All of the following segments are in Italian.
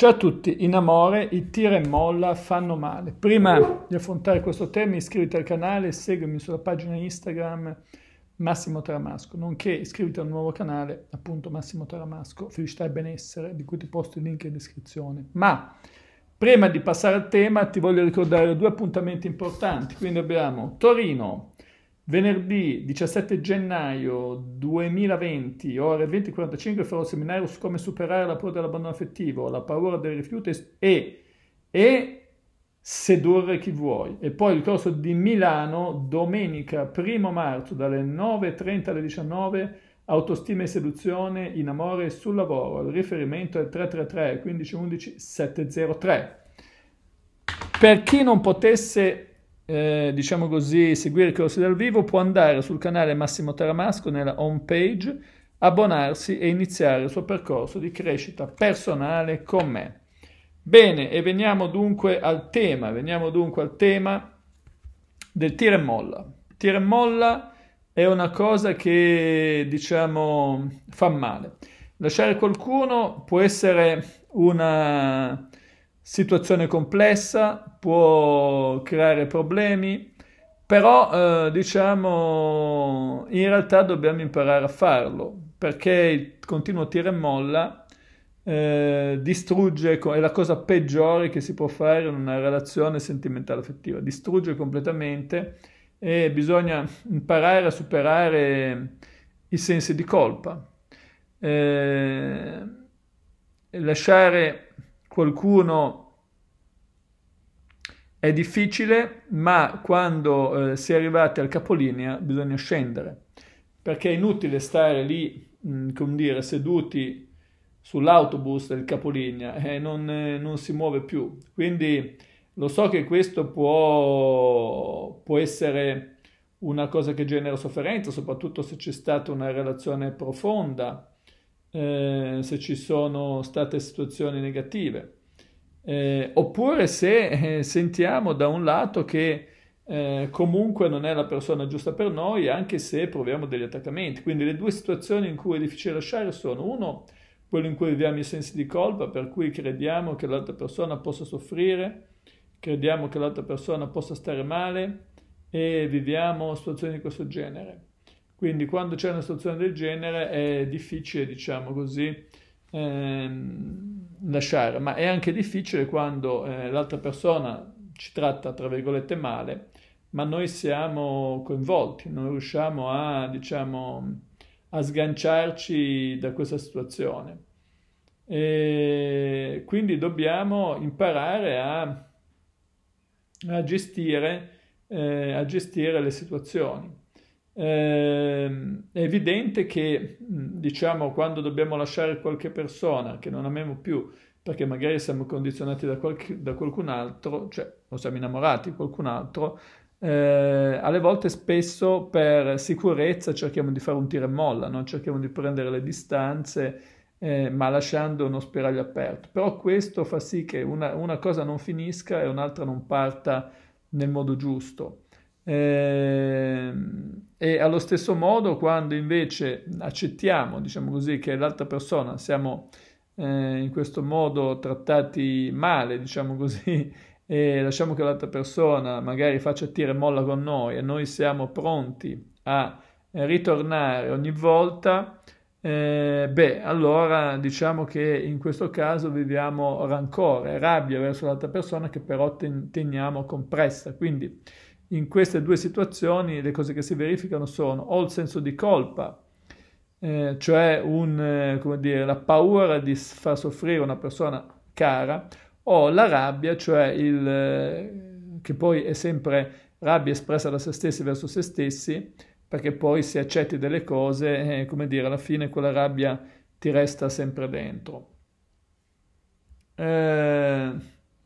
Ciao a tutti, in amore i tira e molla fanno male. Prima di affrontare questo tema iscriviti al canale e seguimi sulla pagina Instagram Massimo Taramasco, nonché iscriviti al nuovo canale appunto Massimo Taramasco, Felicità e Benessere, di cui ti posto il link in descrizione. Ma prima di passare al tema ti voglio ricordare due appuntamenti importanti, quindi abbiamo Torino Venerdì 17 gennaio 2020, ore 20.45, farò il seminario su come superare la paura dell'abbandono affettivo, la paura del rifiuto e, e sedurre chi vuoi. E poi il corso di Milano, domenica 1 marzo, dalle 9.30 alle 19, autostima e seduzione in amore e sul lavoro. Il riferimento è 333 1511 703. Per chi non potesse eh, diciamo così, seguire i corsi dal vivo, può andare sul canale Massimo Taramasco nella home page, abbonarsi e iniziare il suo percorso di crescita personale con me. Bene, e veniamo dunque al tema, veniamo dunque al tema del tira e molla. Tira e molla è una cosa che, diciamo, fa male. Lasciare qualcuno può essere una, situazione complessa, può creare problemi, però eh, diciamo in realtà dobbiamo imparare a farlo perché il continuo tira e molla eh, distrugge, è la cosa peggiore che si può fare in una relazione sentimentale affettiva, distrugge completamente e bisogna imparare a superare i sensi di colpa. Eh, lasciare qualcuno è difficile, ma quando eh, si è arrivati al capolinea bisogna scendere, perché è inutile stare lì, mh, mm, come dire, seduti sull'autobus del capolinea e eh, non, eh, non, si muove più. Quindi lo so che questo può, può essere una cosa che genera sofferenza, soprattutto se c'è stata una relazione profonda eh, se ci sono state situazioni negative. Eh, oppure se eh, sentiamo da un lato che eh, comunque non è la persona giusta per noi, anche se proviamo degli attaccamenti. Quindi le due situazioni in cui è difficile lasciare sono uno, quello in cui viviamo i sensi di colpa, per cui crediamo che l'altra persona possa soffrire, crediamo che l'altra persona possa stare male e viviamo situazioni di questo genere. Quindi quando c'è una situazione del genere è difficile, diciamo così, ehm, lasciare, ma è anche difficile quando eh, l'altra persona ci tratta, tra virgolette, male, ma noi siamo coinvolti, non riusciamo a, diciamo, a sganciarci da questa situazione. E quindi dobbiamo imparare a, a, gestire, eh, a gestire le situazioni. Ehm, è evidente che, diciamo, quando dobbiamo lasciare qualche persona che non amiamo più, perché magari siamo condizionati da, qualche, da qualcun altro, cioè o siamo innamorati di qualcun altro, eh, alle volte spesso per sicurezza cerchiamo di fare un tiro e molla, no? cerchiamo di prendere le distanze, eh, ma lasciando uno spiraglio aperto. Però questo fa sì che una, una cosa non finisca e un'altra non parta nel modo giusto. Eh, e allo stesso modo, quando invece accettiamo, diciamo così, che l'altra persona siamo eh, in questo modo trattati male, diciamo così, e lasciamo che l'altra persona magari faccia tira e molla con noi e noi siamo pronti a ritornare ogni volta, eh, beh, allora diciamo che in questo caso viviamo rancore, rabbia verso l'altra persona che però ten- teniamo compressa. Quindi in queste due situazioni le cose che si verificano sono o il senso di colpa, eh, cioè un, eh, come dire, la paura di far soffrire una persona cara, o la rabbia, cioè il, eh, che poi è sempre rabbia espressa da se stessi verso se stessi, perché poi se accetti delle cose, eh, come dire, alla fine quella rabbia ti resta sempre dentro. Eh,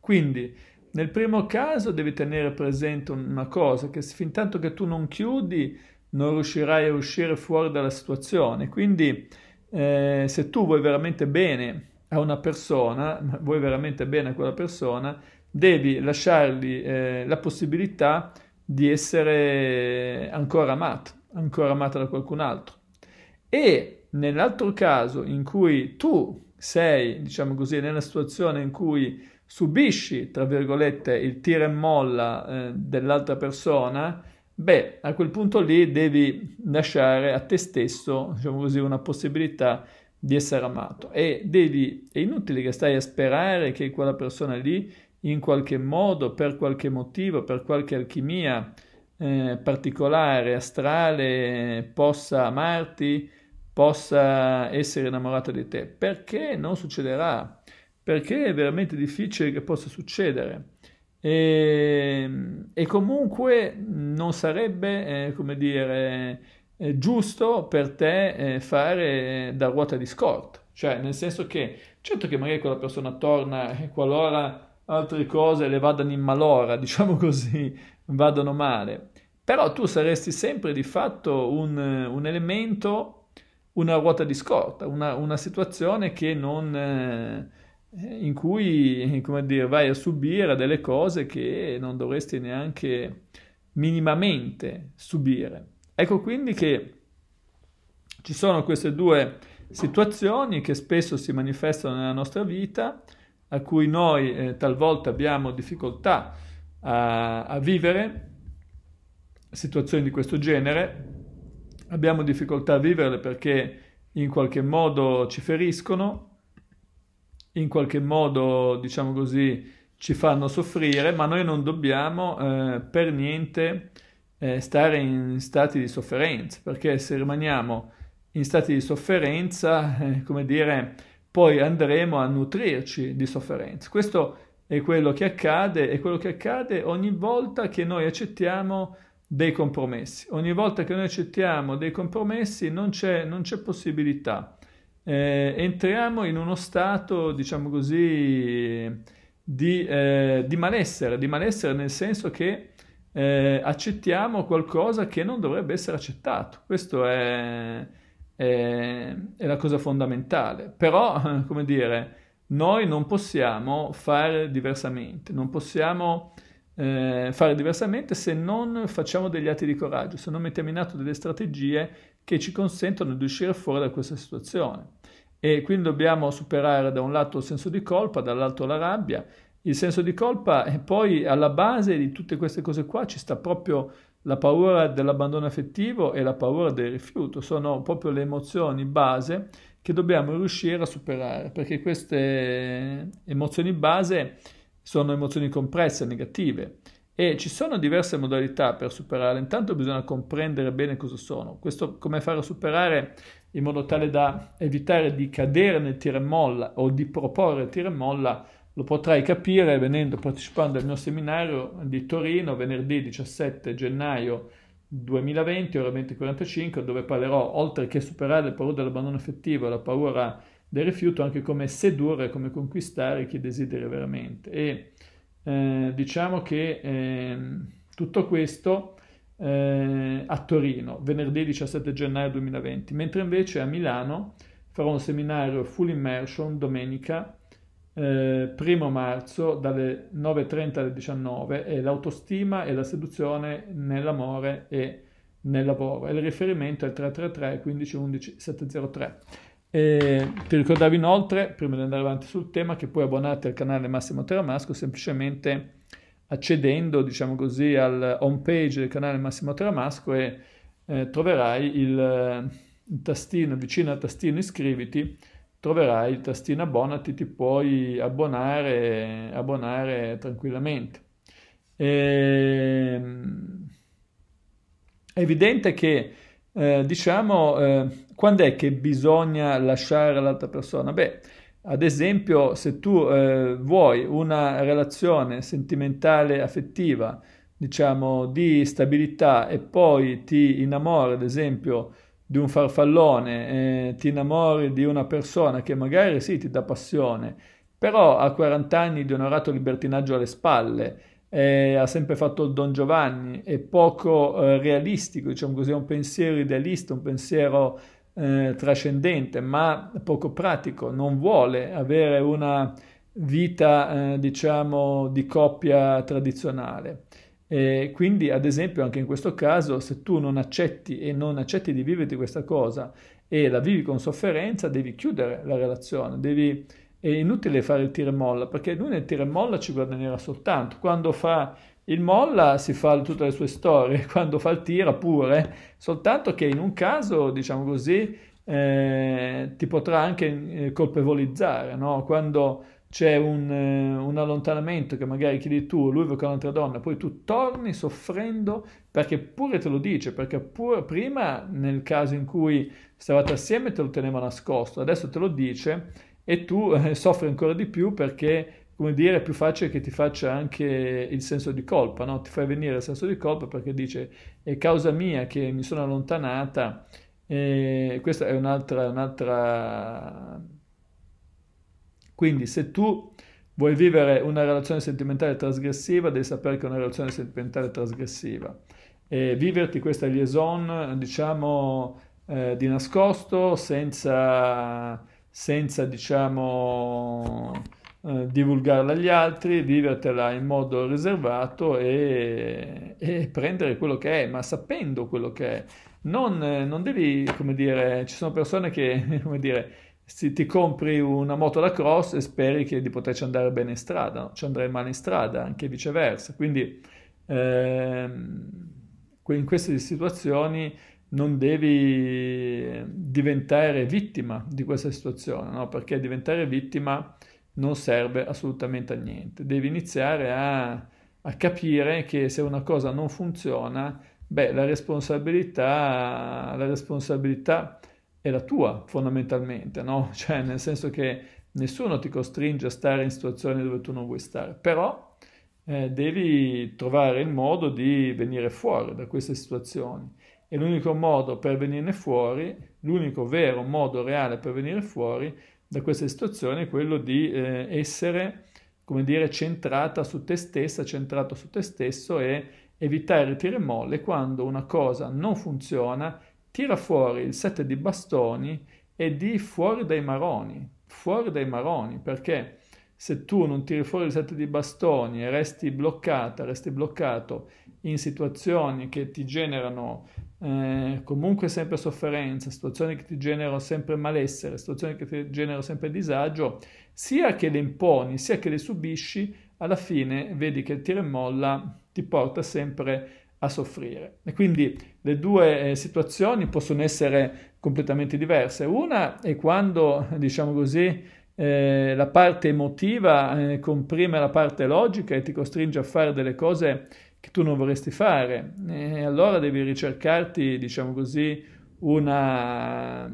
quindi nel primo caso devi tenere presente una cosa, che fin tanto che tu non chiudi non riuscirai a uscire fuori dalla situazione. Quindi eh, se tu vuoi veramente bene a una persona, vuoi veramente bene a quella persona, devi lasciargli eh, la possibilità di essere ancora amato, ancora amata da qualcun altro. E nell'altro caso in cui tu sei, diciamo così, nella situazione in cui subisci, tra virgolette, il tira e molla eh, dell'altra persona, beh, a quel punto lì devi lasciare a te stesso, diciamo così, una possibilità di essere amato e devi, è inutile che stai a sperare che quella persona lì in qualche modo, per qualche motivo, per qualche alchimia eh, particolare, astrale, possa amarti, possa essere innamorata di te, perché non succederà, perché è veramente difficile che possa succedere. E, ehm, e comunque non sarebbe, eh, come dire, eh, giusto per te eh, fare eh, da ruota di scorta. Cioè, nel senso che, certo che magari quella persona torna e qualora altre cose le vadano in malora, diciamo così, vadano male, però tu saresti sempre di fatto un, un elemento, una ruota di scorta, una, una situazione che non eh, eh, in cui, come dire, vai a subire delle cose che non dovresti neanche minimamente subire. Ecco quindi che ci sono queste due situazioni che spesso si manifestano nella nostra vita, a cui noi eh, talvolta abbiamo difficoltà a, a vivere, situazioni di questo genere, abbiamo difficoltà a viverle perché in qualche modo ci feriscono, in qualche modo, diciamo così, ci fanno soffrire, ma noi non dobbiamo eh, per niente eh, stare in stati di sofferenza, perché se rimaniamo in stati di sofferenza, eh, come dire, poi andremo a nutrirci di sofferenza. Questo è quello che accade, è quello che accade ogni volta che noi accettiamo dei compromessi. Ogni volta che noi accettiamo dei compromessi non c'è, non c'è possibilità eh, entriamo in uno stato, diciamo così, di, eh, di, malessere, di malessere nel senso che eh, accettiamo qualcosa che non dovrebbe essere accettato. Questo è, è, è, la cosa fondamentale. Però, come dire, noi non possiamo fare diversamente, non possiamo eh, fare diversamente se non facciamo degli atti di coraggio, se non mettiamo in atto delle strategie che ci consentono di uscire fuori da questa situazione. E quindi dobbiamo superare da un lato il senso di colpa, dall'altro la rabbia. Il senso di colpa e eh, poi alla base di tutte queste cose qua ci sta proprio la paura dell'abbandono affettivo e la paura del rifiuto. Sono proprio le emozioni base che dobbiamo riuscire a superare, perché queste emozioni base sono emozioni compresse, negative. E ci sono diverse modalità per superarle, intanto bisogna comprendere bene cosa sono, questo come farlo superare in modo tale da evitare di cadere nel tira e molla o di proporre tira e molla, lo potrai capire venendo, partecipando al mio seminario di Torino venerdì 17 gennaio 2020, ore 20.45, dove parlerò, oltre che superare la paura dell'abbandono effettivo e la paura del rifiuto, anche come sedurre, come conquistare chi desideri veramente. E eh, diciamo che eh, tutto questo eh, a Torino, venerdì 17 gennaio 2020, mentre invece a Milano farò un seminario full immersion domenica eh, 1 marzo dalle 9.30 alle 19 e l'autostima e la seduzione nell'amore e nel lavoro il riferimento è il 333 15 11 703. E ti ricordavo inoltre, prima di andare avanti sul tema, che puoi abbonarti al canale Massimo Teramasco semplicemente accedendo, diciamo così, al home page del canale Massimo Teramasco e eh, troverai il, il tastino, vicino al tastino iscriviti, troverai il tastino abbonati, ti puoi abbonare, abbonare tranquillamente. E... Ehm, è evidente che eh, diciamo eh, quando è che bisogna lasciare l'altra persona? Beh, ad esempio, se tu eh, vuoi una relazione sentimentale affettiva, diciamo di stabilità, e poi ti innamori, ad esempio, di un farfallone, eh, ti innamori di una persona che magari sì ti dà passione, però ha 40 anni di onorato libertinaggio alle spalle, eh, ha sempre fatto il Don Giovanni, è poco eh, realistico, diciamo così, è un pensiero idealista, un pensiero eh, trascendente ma poco pratico, non vuole avere una vita eh, diciamo di coppia tradizionale. E quindi ad esempio anche in questo caso se tu non accetti e non accetti di viverti questa cosa e la vivi con sofferenza devi chiudere la relazione, devi è inutile fare il tira e molla perché lui nel tira e molla ci guadagnerà soltanto. Quando fa il molla si fa tutte le sue storie, quando fa il tira pure, soltanto che in un caso, diciamo così, eh, ti potrà anche eh, colpevolizzare, no? Quando c'è un, eh, un, allontanamento che magari chiedi tu, lui va con un'altra donna, poi tu torni soffrendo perché pure te lo dice, perché pure prima nel caso in cui stavate assieme te lo teneva nascosto, adesso te lo dice e tu eh, soffri ancora di più perché come dire, è più facile che ti faccia anche il senso di colpa, no? ti fai venire il senso di colpa perché dice è causa mia che mi sono allontanata, e questa è un'altra, un'altra... Quindi se tu vuoi vivere una relazione sentimentale trasgressiva, devi sapere che è una relazione sentimentale trasgressiva. E viverti questa liaison, diciamo, eh, di nascosto, senza, senza diciamo eh, divulgarla agli altri, vivertela in modo riservato e, e, prendere quello che è, ma sapendo quello che è. Non, eh, non devi, come dire, ci sono persone che, come dire, se ti compri una moto da cross e speri che, di poterci andare bene in strada, no? ci andrai male in strada, anche viceversa. Quindi ehm, in queste situazioni non devi diventare vittima di questa situazione, no? perché diventare vittima non serve assolutamente a niente. Devi iniziare a, a capire che se una cosa non funziona, beh, la responsabilità, la responsabilità è la tua fondamentalmente, no? Cioè, nel senso che nessuno ti costringe a stare in situazioni dove tu non vuoi stare, però eh, devi trovare il modo di venire fuori da queste situazioni. E l'unico modo per venirne fuori, l'unico vero modo reale per venire fuori da questa situazione è quello di eh, essere, come dire, centrata su te stessa, centrato su te stesso e evitare il tira molle quando una cosa non funziona, tira fuori il set di bastoni e di fuori dai maroni, fuori dai maroni, perché se tu non tiri fuori il set di bastoni e resti bloccata, resti bloccato in situazioni che ti generano eh, comunque sempre sofferenza, situazioni che ti generano sempre malessere, situazioni che ti generano sempre disagio, sia che le imponi, sia che le subisci, alla fine vedi che il tira e molla ti porta sempre a soffrire. E quindi le due eh, situazioni possono essere completamente diverse. Una è quando, diciamo così, eh, la parte emotiva eh, comprime la parte logica e ti costringe a fare delle cose che tu non vorresti fare e allora devi ricercarti, diciamo così, una,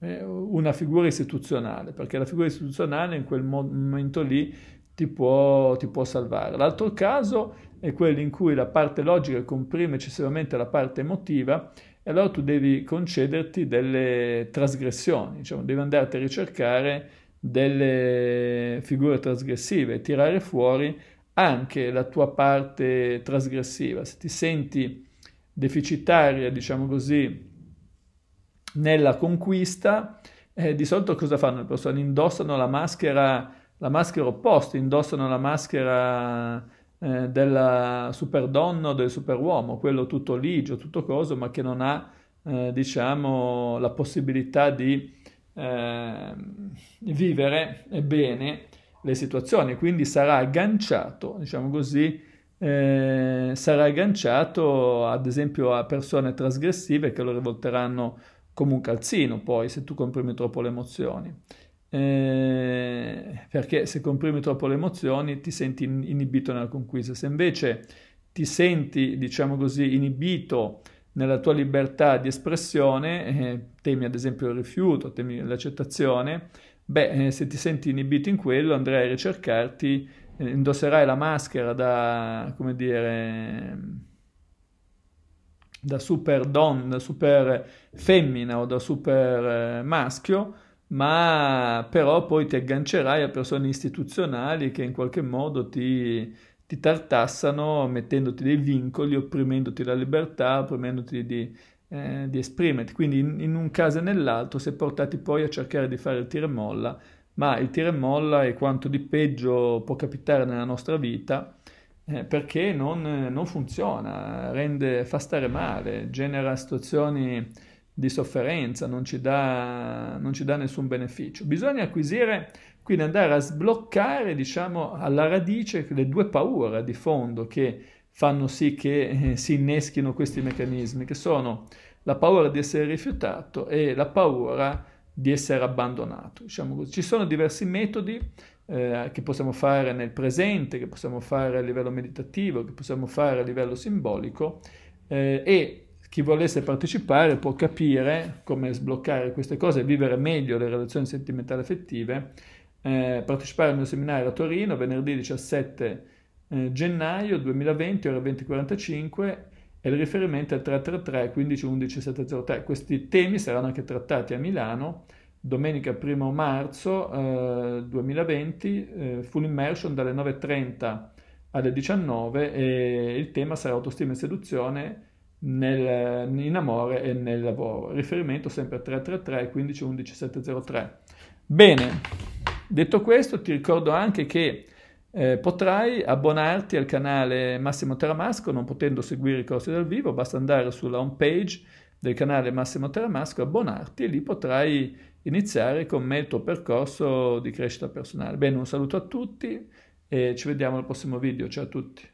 eh, una figura istituzionale, perché la figura istituzionale in quel momento lì ti può, ti può salvare. L'altro caso è quello in cui la parte logica comprime eccessivamente la parte emotiva e allora tu devi concederti delle trasgressioni, diciamo, devi andarti a ricercare delle figure trasgressive, tirare fuori anche la tua parte trasgressiva, se ti senti deficitaria, diciamo così, nella conquista, eh, di solito cosa fanno le persone? Indossano la maschera, la maschera opposta, indossano la maschera eh, della superdonna o del superuomo, quello tutto ligio, tutto coso, ma che non ha, eh, diciamo, la possibilità di ehm, vivere bene le situazioni, quindi sarà agganciato, diciamo così, eh, sarà agganciato ad esempio a persone trasgressive che lo rivolteranno come un calzino poi se tu comprimi troppo le emozioni. Eh, perché se comprimi troppo le emozioni ti senti inibito nella conquista, se invece ti senti, diciamo così, inibito nella tua libertà di espressione, eh, temi ad esempio il rifiuto, temi l'accettazione, beh, eh, se ti senti inibito in quello andrai a ricercarti, eh, indosserai la maschera da, come dire, da super donna, super femmina o da super eh, maschio, ma però poi ti aggancerai a persone istituzionali che in qualche modo ti, ti tartassano mettendoti dei vincoli, opprimendoti la libertà, opprimendoti di, eh, di esprimerti. Quindi in, in, un caso e nell'altro si è portati poi a cercare di fare il tira e molla, ma il tira e molla è quanto di peggio può capitare nella nostra vita eh, perché non, non funziona, rende, fa stare male, genera situazioni di sofferenza, non ci, dà, non ci dà nessun beneficio. Bisogna acquisire, quindi andare a sbloccare, diciamo, alla radice le due paure di fondo che fanno sì che eh, si inneschino questi meccanismi, che sono la paura di essere rifiutato e la paura di essere abbandonato. Diciamo Ci sono diversi metodi eh, che possiamo fare nel presente, che possiamo fare a livello meditativo, che possiamo fare a livello simbolico eh, e chi volesse partecipare può capire come sbloccare queste cose e vivere meglio le relazioni sentimentali affettive. Eh, partecipare al mio seminario a Torino venerdì 17 eh, gennaio 2020 ore 20.45 e il riferimento è 333 1511 703. Questi temi saranno anche trattati a Milano domenica 1 marzo eh, 2020, eh, full immersion dalle 9.30 alle 19 e il tema sarà autostima e seduzione nel, in amore e nel lavoro. Riferimento sempre a 333 15 11 703. Bene, detto questo ti ricordo anche che eh, potrai abbonarti al canale Massimo Teramasco non potendo seguire i corsi dal vivo, basta andare sulla home page del canale Massimo Teramasco, abbonarti e lì potrai iniziare con me il tuo percorso di crescita personale. Bene, un saluto a tutti e ci vediamo al prossimo video. Ciao a tutti.